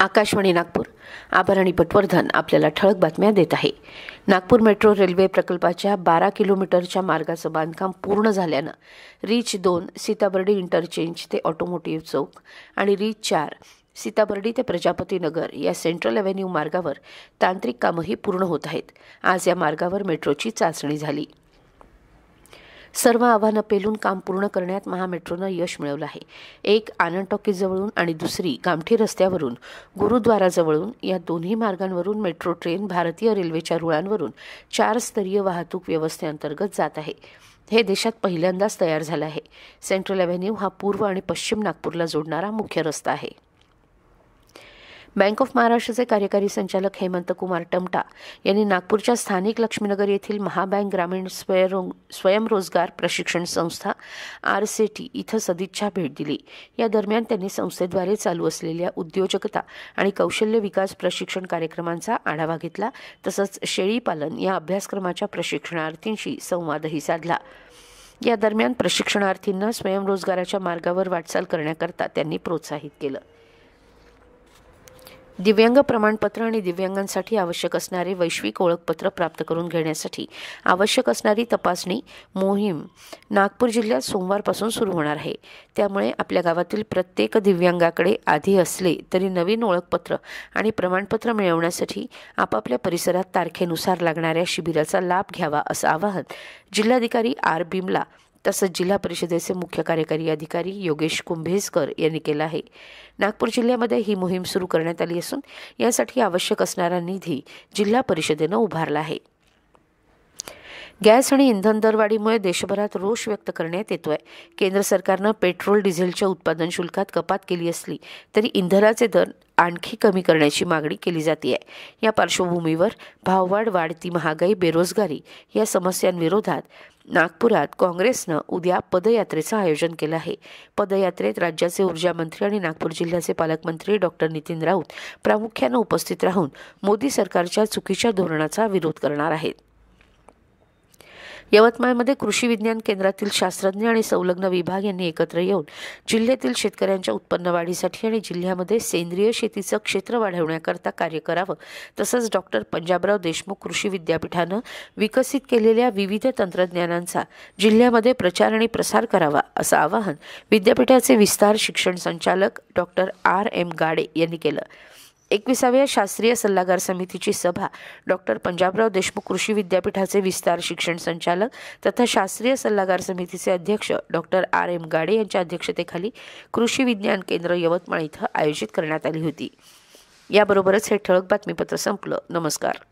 आकाशवाणी नागपूर आभरणी पटवर्धन आपल्याला ठळक बातम्या देत आहे नागपूर मेट्रो रेल्वे प्रकल्पाच्या बारा किलोमीटरच्या मार्गाचं बांधकाम पूर्ण झाल्यानं रीच दोन सीताबर्डी इंटरचेंज ते ऑटोमोटिव्ह चौक आणि रीच चार सीताबर्डी ते प्रजापती नगर या सेंट्रल अव्हेन्यू मार्गावर तांत्रिक कामंही पूर्ण होत आहेत आज या मार्गावर मेट्रोची चाचणी झाली सर्व आव्हानं पेलून काम पूर्ण करण्यात महामेट्रोनं यश मिळवलं आहे एक आनंद टॉकीजवळून आणि दुसरी गामठी रस्त्यावरून गुरुद्वाराजवळून या दोन्ही मार्गांवरून मेट्रो ट्रेन भारतीय रेल्वेच्या रुळांवरून चार स्तरीय वाहतूक व्यवस्थेअंतर्गत जात आहे हे देशात पहिल्यांदाच तयार झालं आहे सेंट्रल अव्हेन्यू हा पूर्व आणि पश्चिम नागपूरला जोडणारा मुख्य रस्ता आहे बँक ऑफ महाराष्ट्राचे कार्यकारी संचालक हेमंत कुमार टमटा यांनी नागपूरच्या स्थानिक लक्ष्मीनगर येथील महाबँक ग्रामीण स्वयंरोजगार प्रशिक्षण संस्था आर सी टी इथं सदिच्छा भेट दिली या दरम्यान त्यांनी संस्थेद्वारे चालू असलेल्या उद्योजकता आणि कौशल्य विकास प्रशिक्षण कार्यक्रमांचा आढावा घेतला तसंच शेळीपालन या अभ्यासक्रमाच्या प्रशिक्षणार्थींशी संवादही साधला या दरम्यान प्रशिक्षणार्थींना स्वयंरोजगाराच्या मार्गावर वाटचाल करण्याकरता त्यांनी प्रोत्साहित केलं दिव्यांग प्रमाणपत्र आणि दिव्यांगांसाठी आवश्यक असणारे वैश्विक ओळखपत्र प्राप्त करून घेण्यासाठी आवश्यक असणारी तपासणी मोहीम नागपूर जिल्ह्यात सोमवारपासून सुरू होणार आहे त्यामुळे आपल्या गावातील प्रत्येक दिव्यांगाकडे आधी असले तरी नवीन ओळखपत्र आणि प्रमाणपत्र मिळवण्यासाठी आपापल्या परिसरात तारखेनुसार लागणाऱ्या शिबिराचा लाभ घ्यावा असं आवाहन जिल्हाधिकारी आर बिमला तसंच जिल्हा परिषदेचे मुख्य कार्यकारी अधिकारी योगेश कुंभेसकर यांनी केलं आहे नागपूर जिल्ह्यामध्ये ही मोहीम सुरू करण्यात आली असून यासाठी आवश्यक असणारा निधी जिल्हा परिषदेनं उभारला आहे गॅस आणि इंधन दरवाढीमुळे देशभरात रोष व्यक्त करण्यात येतो आहे केंद्र सरकारनं पेट्रोल डिझेलच्या उत्पादन शुल्कात कपात केली असली तरी इंधनाचे दर आणखी कमी करण्याची मागणी केली जाते आहे या पार्श्वभूमीवर भाववाढ वाढती महागाई बेरोजगारी या समस्यांविरोधात नागपुरात काँग्रेसनं उद्या पदयात्रेचं आयोजन केलं आहे पदयात्रेत राज्याचे ऊर्जा मंत्री आणि नागपूर जिल्ह्याचे पालकमंत्री डॉक्टर नितीन राऊत प्रामुख्यानं उपस्थित राहून मोदी सरकारच्या चुकीच्या धोरणाचा विरोध करणार आहेत यवतमाळमध्ये कृषी विज्ञान केंद्रातील शास्त्रज्ञ आणि संलग्न विभाग यांनी एकत्र येऊन जिल्ह्यातील शेतकऱ्यांच्या उत्पन्न वाढीसाठी आणि जिल्ह्यामध्ये सेंद्रिय शेतीचं क्षेत्र वाढवण्याकरता कार्य करावं तसंच डॉक्टर पंजाबराव देशमुख कृषी विद्यापीठानं विकसित केलेल्या विविध तंत्रज्ञानांचा जिल्ह्यामध्ये प्रचार आणि प्रसार करावा असं आवाहन विद्यापीठाचे विस्तार शिक्षण संचालक डॉक्टर आर एम गाडे यांनी केलं एकविसाव्या शास्त्रीय सल्लागार समितीची सभा डॉक्टर पंजाबराव देशमुख कृषी विद्यापीठाचे विस्तार शिक्षण संचालक तथा शास्त्रीय सल्लागार समितीचे अध्यक्ष डॉक्टर आर एम गाडे यांच्या अध्यक्षतेखाली कृषी विज्ञान केंद्र यवतमाळ इथं आयोजित करण्यात आली होती याबरोबरच हे ठळक बातमीपत्र संपलं नमस्कार